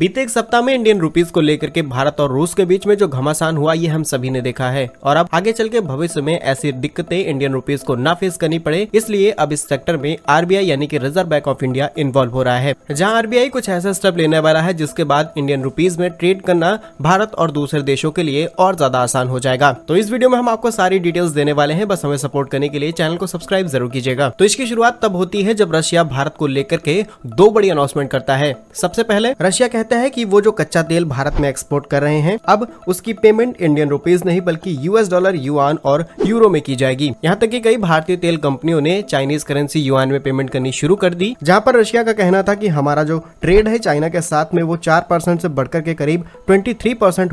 बीते एक सप्ताह में इंडियन रुपीज को लेकर के भारत और रूस के बीच में जो घमासान हुआ ये हम सभी ने देखा है और अब आगे चल के भविष्य में ऐसी दिक्कतें इंडियन रुपीज को ना फेस करनी पड़े इसलिए अब इस सेक्टर में आरबीआई यानी कि Reserve Bank of India involve हो रहा है जहाँ आरबीआई कुछ ऐसा स्टेप लेने वाला है जिसके बाद इंडियन रुपीज में ट्रेड करना भारत और दूसरे देशों के लिए और ज्यादा आसान हो जाएगा तो इस वीडियो में हम आपको सारी डिटेल्स देने वाले हैं बस हमें सपोर्ट करने के लिए चैनल को सब्सक्राइब जरूर कीजिएगा तो इसकी शुरुआत तब होती है जब रशिया भारत को लेकर के दो बड़ी अनाउंसमेंट करता है सबसे पहले रशिया कहता कहता है कि वो जो कच्चा तेल भारत में एक्सपोर्ट कर रहे हैं अब उसकी पेमेंट इंडियन रुपीज नहीं बल्कि यूएस डॉलर युआन और यूरो में की जाएगी यहाँ तक की कई भारतीय तेल कंपनियों ने चाइनीज करेंसी युआन में पेमेंट करनी शुरू कर दी जहाँ पर रशिया का कहना था की हमारा जो ट्रेड है चाइना के साथ में वो चार परसेंट बढ़कर के करीब ट्वेंटी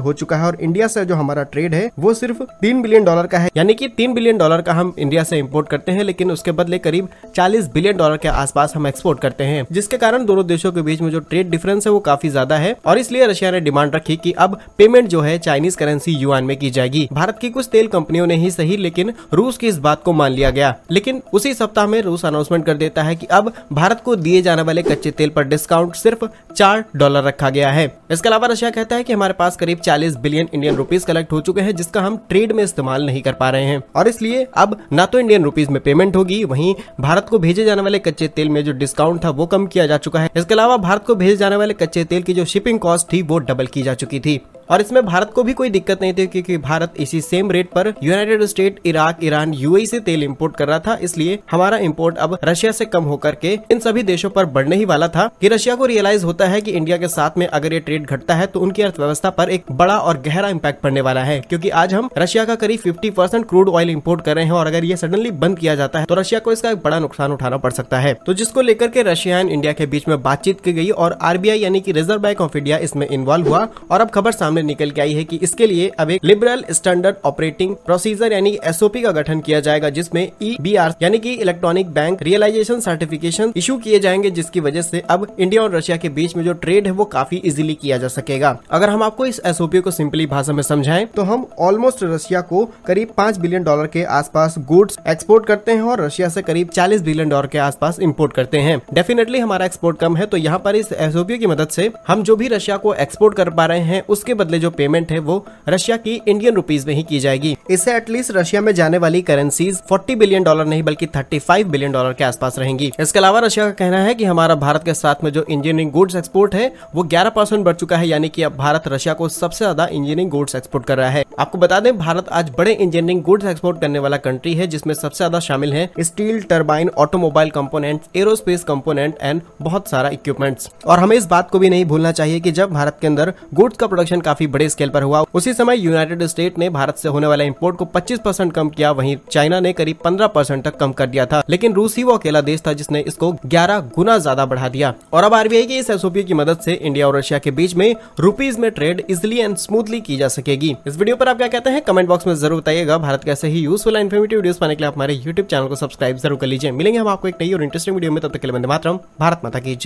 हो चुका है और इंडिया से जो हमारा ट्रेड है वो सिर्फ तीन बिलियन डॉलर का है यानी की तीन बिलियन डॉलर का हम इंडिया से इम्पोर्ट करते हैं लेकिन उसके बदले करीब चालीस बिलियन डॉलर के आसपास हम एक्सपोर्ट करते हैं जिसके कारण दोनों देशों के बीच में जो ट्रेड डिफरेंस है वो काफी ज्यादा ज्यादा है और इसलिए रशिया ने डिमांड रखी की अब पेमेंट जो है चाइनीज करेंसी युआन में की जाएगी भारत की कुछ तेल कंपनियों ने ही सही लेकिन रूस की इस बात को मान लिया गया लेकिन उसी सप्ताह में रूस अनाउंसमेंट कर देता है की अब भारत को दिए जाने वाले कच्चे तेल आरोप डिस्काउंट सिर्फ चार डॉलर रखा गया है इसके अलावा रशिया कहता है कि हमारे पास करीब 40 बिलियन इंडियन रुपीस कलेक्ट हो चुके हैं जिसका हम ट्रेड में इस्तेमाल नहीं कर पा रहे हैं और इसलिए अब ना तो इंडियन रुपीस में पेमेंट होगी वहीं भारत को भेजे जाने वाले कच्चे तेल में जो डिस्काउंट था वो कम किया जा चुका है इसके अलावा भारत को भेजे जाने वाले कच्चे तेल की जो शिपिंग कॉस्ट थी वो डबल की जा चुकी थी और इसमें भारत को भी कोई दिक्कत नहीं थी क्योंकि भारत इसी सेम रेट पर United State Iraq Iran UAE से तेल इम्पोर्ट कर रहा था इसलिए हमारा इम्पोर्ट अब रशिया से कम होकर के इन सभी देशों पर बढ़ने ही वाला था कि रशिया को रियलाइज होता है कि इंडिया के साथ में अगर ये ट्रेड घटता है तो उनकी अर्थव्यवस्था पर एक बड़ा और गहरा इम्पैक्ट पड़ने वाला है क्योंकि आज हम रशिया का करीब फिफ्टी क्रूड ऑयल इम्पोर्ट कर रहे हैं और अगर ये सडनली बंद किया जाता है तो रशिया को इसका एक बड़ा नुकसान उठाना पड़ सकता है तो जिसको लेकर के रशिया एंड इंडिया के बीच में बातचीत की गई और आरबीआई यानी कि रिजर्व बैंक ऑफ इंडिया इसमें इन्वॉल्व हुआ और अब खबर सामने सामने निकल के आई है कि इसके लिए अब एक लिबरल स्टैंडर्ड ऑपरेटिंग प्रोसीजर यानी एसओपी का गठन किया जाएगा जिसमें ई बी आर यानी कि electronic bank realisation certification issue किए जाएंगे जिसकी वजह से अब इंडिया और रशिया के बीच में जो ट्रेड है वो काफी इजिली किया जा सकेगा अगर हम आपको इस एसओपी को सिंपली भाषा में समझाएं तो हम ऑलमोस्ट रशिया को करीब पांच बिलियन डॉलर के आसपास गुड्स एक्सपोर्ट करते हैं और रशिया से करीब चालीस बिलियन डॉलर के आसपास इम्पोर्ट करते हैं डेफिनेटली हमारा एक्सपोर्ट कम है तो यहाँ पर इस एसओपी की मदद से हम जो भी रशिया को एक्सपोर्ट कर पा रहे हैं उसके बदले बदले जो पेमेंट है वो रशिया की इंडियन रुपीज में ही की जाएगी इससे एटलीस्ट रशिया में जाने वाली करेंसीज 40 बिलियन डॉलर नहीं बल्कि 35 बिलियन डॉलर के आसपास रहेंगी इसके अलावा रशिया का कहना है की हमारा भारत के साथ में जो इंजीनियरिंग गुड्स एक्सपोर्ट है वो ग्यारह परसेंट बढ़ चुका है यानी कि अब भारत रशिया को सबसे ज्यादा इंजीनियरिंग गुड्स एक्सपोर्ट कर रहा है आपको बता दें भारत आज बड़े इंजीनियरिंग गुड्स एक्सपोर्ट करने वाला कंट्री है जिसमें सबसे ज्यादा शामिल है steel turbine automobile component aerospace component and बहुत सारा इक्विपमेंट्स और हमें इस बात को भी नहीं भूलना चाहिए की जब भारत के अंदर गुड्स का प्रोडक्शन काफी काफी बड़े स्केल पर हुआ उसी समय यूनाइटेड स्टेट ने भारत से होने वाला इम्पोर्ट को पच्चीस कम किया वहीं चाइना ने करीब पंद्रह तक कम कर दिया था लेकिन रूस ही वो अकेला देश था जिसने इसको ग्यारह गुना ज्यादा बढ़ा दिया और अब आरबीआई की इस एसओपी की मदद से इंडिया और रशिया के बीच में रूपीज में ट्रेड इजिली एंड स्मूथली की जा सकेगी इस वीडियो पर आप क्या कहते हैं कमेंट बॉक्स में जरूर बताइएगा भारत का ऐसे ही यूजफुल इन्फॉर्मेटिव वीडियो पाने के लिए हमारे यूट्यूब चैनल को सब्सक्राइब जरूर कर लीजिए मिलेंगे हम आपको एक नई और इंटरेस्टिंग वीडियो में तब तक के लिए मात्र भारत माता की जय